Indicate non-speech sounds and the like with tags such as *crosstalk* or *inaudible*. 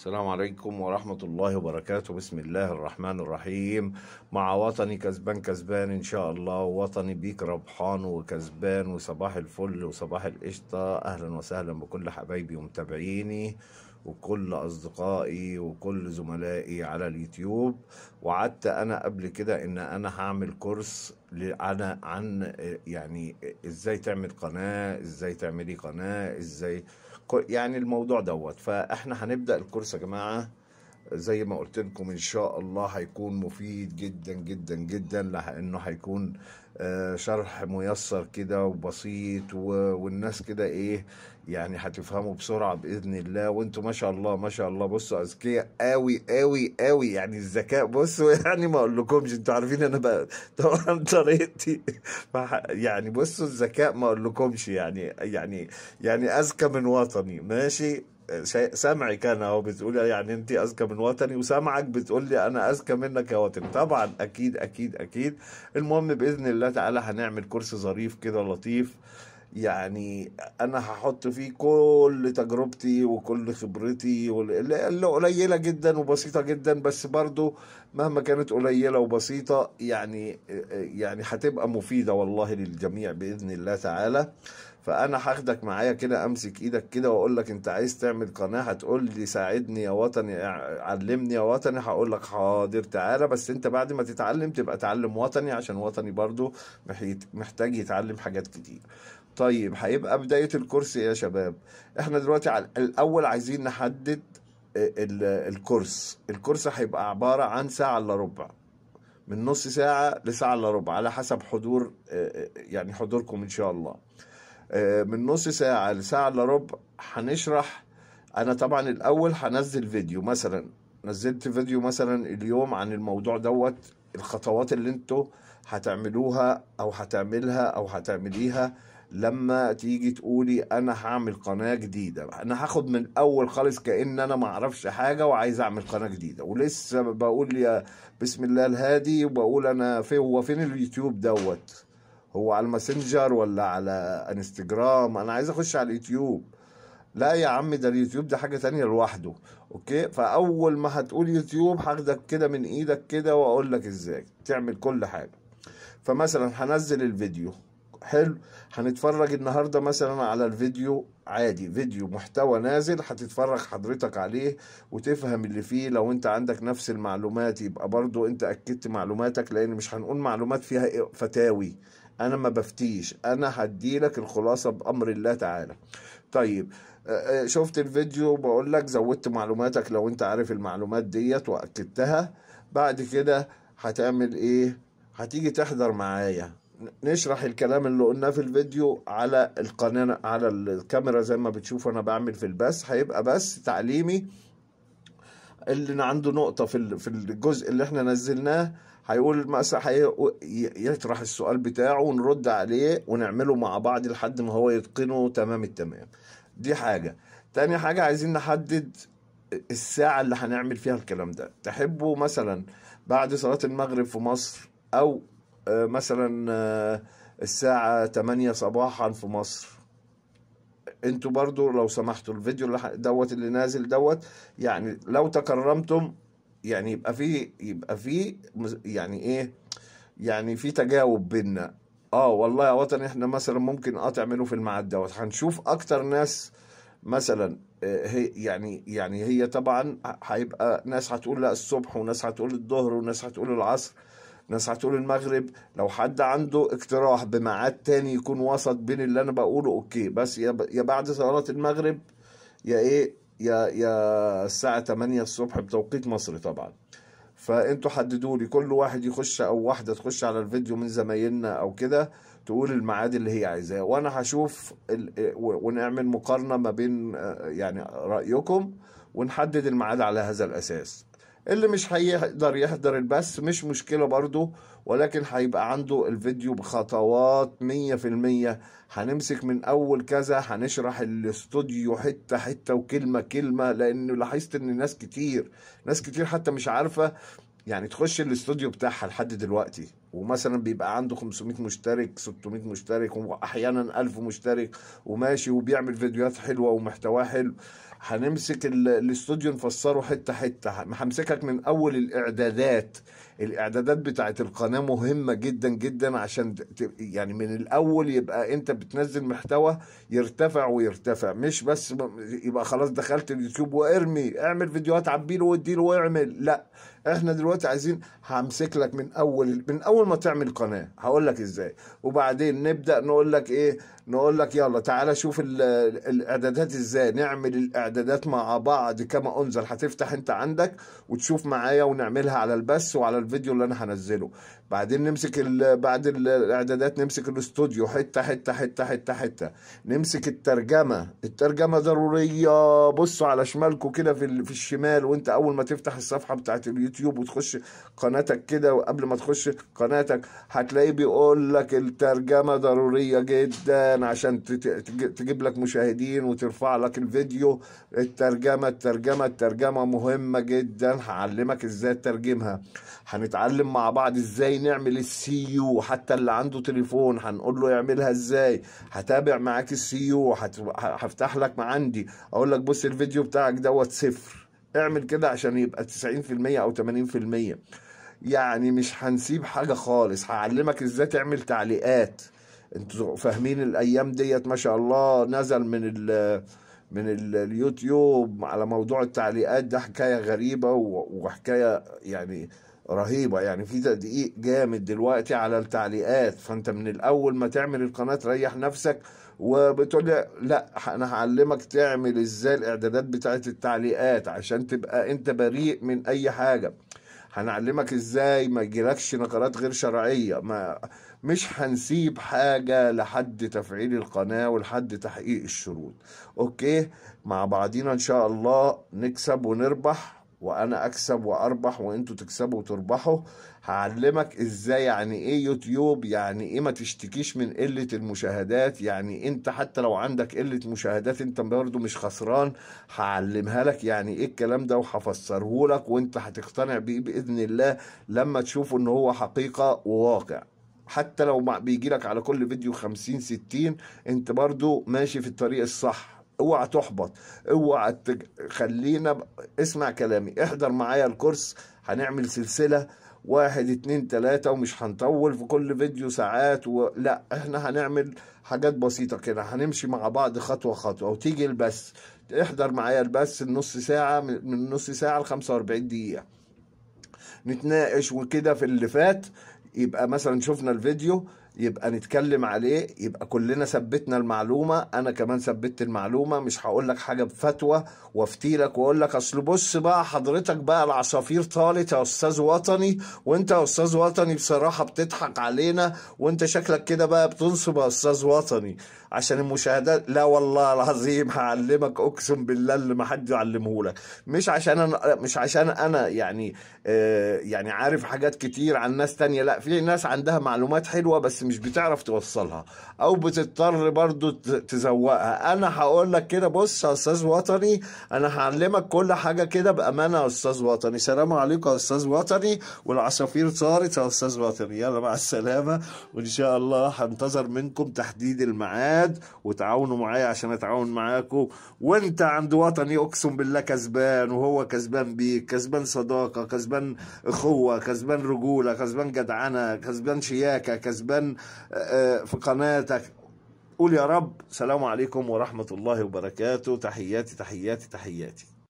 السلام عليكم ورحمة الله وبركاته بسم الله الرحمن الرحيم مع وطني كسبان كسبان إن شاء الله وطني بيك ربحان وكسبان وصباح الفل وصباح القشطة أهلا وسهلا بكل حبايبي ومتابعيني وكل أصدقائي وكل زملائي على اليوتيوب وعدت أنا قبل كده إن أنا هعمل كورس عن عن يعني إزاي تعمل قناة إزاي تعملي قناة إزاي يعني الموضوع دوت فاحنا هنبدا الكورس يا جماعه زي ما قلت لكم ان شاء الله هيكون مفيد جدا جدا جدا لانه هيكون آه، شرح ميسر كده وبسيط والناس كده ايه يعني هتفهموا بسرعه باذن الله وانتم ما شاء الله ما شاء الله بصوا اذكياء قوي قوي قوي يعني الذكاء بصوا *laughs* يعني ما اقول لكمش انتوا عارفين انا بقى طبعا طريقتي *laughs* يعني بصوا الذكاء ما اقول لكمش يعني يعني يعني اذكى من وطني ماشي سامعك انا اهو بتقول يعني انت اذكى من وطني وسامعك بتقول لي انا اذكى منك يا وطني طبعا اكيد اكيد اكيد المهم باذن الله تعالى هنعمل كرسي ظريف كده لطيف يعني انا هحط فيه كل تجربتي وكل خبرتي اللي قليله جدا وبسيطه جدا بس برضو مهما كانت قليله وبسيطه يعني يعني هتبقى مفيده والله للجميع باذن الله تعالى فانا هاخدك معايا كده امسك ايدك كده واقول لك انت عايز تعمل قناه هتقول لي ساعدني يا وطني علمني يا وطني هقول لك حاضر تعالى بس انت بعد ما تتعلم تبقى تعلم وطني عشان وطني برضو محتاج يتعلم حاجات كتير طيب هيبقى بداية الكورس إيه يا شباب احنا دلوقتي على الأول عايزين نحدد آه، الكورس الكورس هيبقى عبارة عن ساعة إلا ربع من نص ساعة لساعة إلا ربع على حسب حضور آه، آه، يعني حضوركم إن شاء الله من نص ساعة لساعة إلا ربع هنشرح أنا طبعا الأول هنزل فيديو مثلا نزلت فيديو مثلا اليوم عن الموضوع دوت الخطوات اللي انتوا هتعملوها أو هتعملها أو هتعمليها لما تيجي تقولي انا هعمل قناه جديده انا هاخد من الاول خالص كان انا ما اعرفش حاجه وعايز اعمل قناه جديده ولسه بقول يا بسم الله الهادي وبقول انا في هو فين اليوتيوب دوت هو على الماسنجر ولا على انستجرام انا عايز اخش على اليوتيوب لا يا عم ده اليوتيوب ده حاجه تانية لوحده اوكي فاول ما هتقول يوتيوب هاخدك كده من ايدك كده واقول لك ازاي تعمل كل حاجه فمثلا هنزل الفيديو حلو هنتفرج النهارده مثلا على الفيديو عادي فيديو محتوى نازل هتتفرج حضرتك عليه وتفهم اللي فيه لو انت عندك نفس المعلومات يبقى برضو انت اكدت معلوماتك لان مش هنقول معلومات فيها فتاوي انا ما بفتيش انا هديلك الخلاصه بامر الله تعالى طيب آه، آه، شفت الفيديو بقول لك زودت معلوماتك لو انت عارف المعلومات ديت واكدتها بعد كده هتعمل ايه هتيجي تحضر معايا نشرح الكلام اللي قلناه في الفيديو على القناة على الكاميرا زي ما بتشوفوا أنا بعمل في البث هيبقى بث تعليمي اللي عنده نقطة في في الجزء اللي احنا نزلناه هيقول مثلا يطرح السؤال بتاعه ونرد عليه ونعمله مع بعض لحد ما هو يتقنه تمام التمام دي حاجة تاني حاجة عايزين نحدد الساعة اللي هنعمل فيها الكلام ده تحبوا مثلا بعد صلاة المغرب في مصر أو آه، مثلا آه، الساعة 8 صباحا في مصر انتوا برضو لو سمحتوا الفيديو اللي دوت اللي نازل دوت يعني لو تكرمتم يعني يبقى في يبقى في يعني ايه يعني في تجاوب بينا اه والله يا وطن احنا مثلا ممكن اه تعملوا في الميعاد دوت هنشوف اكتر ناس مثلا آه، هي يعني يعني هي طبعا هيبقى ناس هتقول لا الصبح وناس هتقول الظهر وناس هتقول العصر ناس هتقول المغرب لو حد عنده اقتراح بميعاد تاني يكون وسط بين اللي انا بقوله اوكي بس يا بعد صلاه المغرب يا ايه يا يا الساعه 8 الصبح بتوقيت مصر طبعا فانتوا حددوا لي كل واحد يخش او واحده تخش على الفيديو من زمايلنا او كده تقول الميعاد اللي هي عايزاه وانا هشوف ونعمل مقارنه ما بين آه، يعني رايكم ونحدد الميعاد على هذا الاساس اللي مش هيقدر يحضر البث مش مشكلة برضو ولكن هيبقى عنده الفيديو بخطوات 100% هنمسك من أول كذا هنشرح الاستوديو حتة حتة وكلمة كلمة لأن لاحظت إن ناس كتير ناس كتير حتى مش عارفة يعني تخش الاستوديو بتاعها لحد دلوقتي ومثلا بيبقى عنده 500 مشترك 600 مشترك واحيانا 1000 مشترك وماشي وبيعمل فيديوهات حلوه ومحتواه حلو هنمسك الاستوديو نفسره حته حته همسكك من اول الاعدادات الاعدادات بتاعه القناه مهمه جدا جدا عشان يعني من الاول يبقى انت بتنزل محتوى يرتفع ويرتفع مش بس يبقى خلاص دخلت اليوتيوب وارمي اعمل فيديوهات عبيله واديله واعمل لا احنا دلوقتي عايزين همسك لك من اول من اول ما تعمل قناه هقول لك ازاي وبعدين نبدا نقول لك ايه نقول لك يلا تعالى شوف الاعدادات ازاي نعمل الاعدادات الاعدادات مع بعض كما انزل هتفتح انت عندك وتشوف معايا ونعملها على البث وعلى الفيديو اللي انا هنزله بعدين نمسك ال... بعد الاعدادات نمسك الاستوديو حته حته حته حته حته نمسك الترجمه الترجمه ضروريه بصوا على شمالكم كده في, في الشمال وانت اول ما تفتح الصفحه بتاعت اليوتيوب وتخش قناتك كده وقبل ما تخش قناتك هتلاقيه بيقول لك الترجمه ضروريه جدا عشان تجيب لك مشاهدين وترفع لك الفيديو الترجمة الترجمة الترجمة مهمة جدا هعلمك ازاي تترجمها هنتعلم مع بعض ازاي نعمل السي يو حتى اللي عنده تليفون هنقول له يعملها ازاي هتابع معاك السي يو هفتح لك ما عندي اقول لك بص الفيديو بتاعك دوت صفر اعمل كده عشان يبقى 90% او 80% يعني مش هنسيب حاجة خالص هعلمك ازاي تعمل تعليقات انتوا فاهمين الايام ديت ما شاء الله نزل من ال من اليوتيوب على موضوع التعليقات ده حكايه غريبه وحكايه يعني رهيبه يعني في تدقيق جامد دلوقتي على التعليقات فانت من الاول ما تعمل القناه تريح نفسك وبتقول لي لا انا هعلمك تعمل ازاي الاعدادات بتاعت التعليقات عشان تبقى انت بريء من اي حاجه هنعلمك ازاي ما يجيلكش نقرات غير شرعيه ما مش هنسيب حاجه لحد تفعيل القناه ولحد تحقيق الشروط اوكي مع بعضينا ان شاء الله نكسب ونربح وانا اكسب واربح وانتوا تكسبوا وتربحوا هعلمك ازاي يعني ايه يوتيوب يعني ايه ما تشتكيش من قلة المشاهدات يعني انت حتى لو عندك قلة مشاهدات انت برضو مش خسران هعلمها لك يعني ايه الكلام ده وحفسره لك وانت هتقتنع بيه باذن الله لما تشوفه ان هو حقيقة وواقع حتى لو بيجي لك على كل فيديو 50 60 انت برضو ماشي في الطريق الصح اوعى تحبط اوعى خلينا اسمع كلامي احضر معايا الكورس هنعمل سلسله واحد اتنين تلاتة ومش هنطول في كل فيديو ساعات و... لا احنا هنعمل حاجات بسيطة كده هنمشي مع بعض خطوة خطوة وتيجي البث احضر معايا البث النص ساعة من نص ساعة لخمسة واربعين دقيقة نتناقش وكده في اللي فات يبقى مثلا شفنا الفيديو يبقى نتكلم عليه يبقى كلنا ثبتنا المعلومه انا كمان ثبتت المعلومه مش هقول لك حاجه بفتوى وافتي لك واقول لك اصل بص بقى حضرتك بقى العصافير طالت يا استاذ وطني وانت يا استاذ وطني بصراحه بتضحك علينا وانت شكلك كده بقى بتنصب يا استاذ وطني عشان المشاهدات لا والله العظيم هعلمك اقسم بالله اللي ما حد يعلمه لك مش عشان انا مش عشان انا يعني آه يعني عارف حاجات كتير عن ناس تانية لا في ناس عندها معلومات حلوه بس مش بتعرف توصلها او بتضطر برضو تزوقها انا هقول لك كده بص يا استاذ وطني انا هعلمك كل حاجه كده بامانه يا استاذ وطني سلام عليكم يا استاذ وطني والعصافير طارت يا استاذ وطني يلا مع السلامه وان شاء الله هنتظر منكم تحديد الميعاد وتعاونوا معايا عشان اتعاون معاكم وانت عند وطني اقسم بالله كسبان وهو كسبان بيك كسبان صداقه كسبان اخوه كسبان رجوله كسبان جدعنه كسبان شياكه كسبان في قناتك قول يا رب سلام عليكم ورحمة الله وبركاته تحياتي تحياتي تحياتي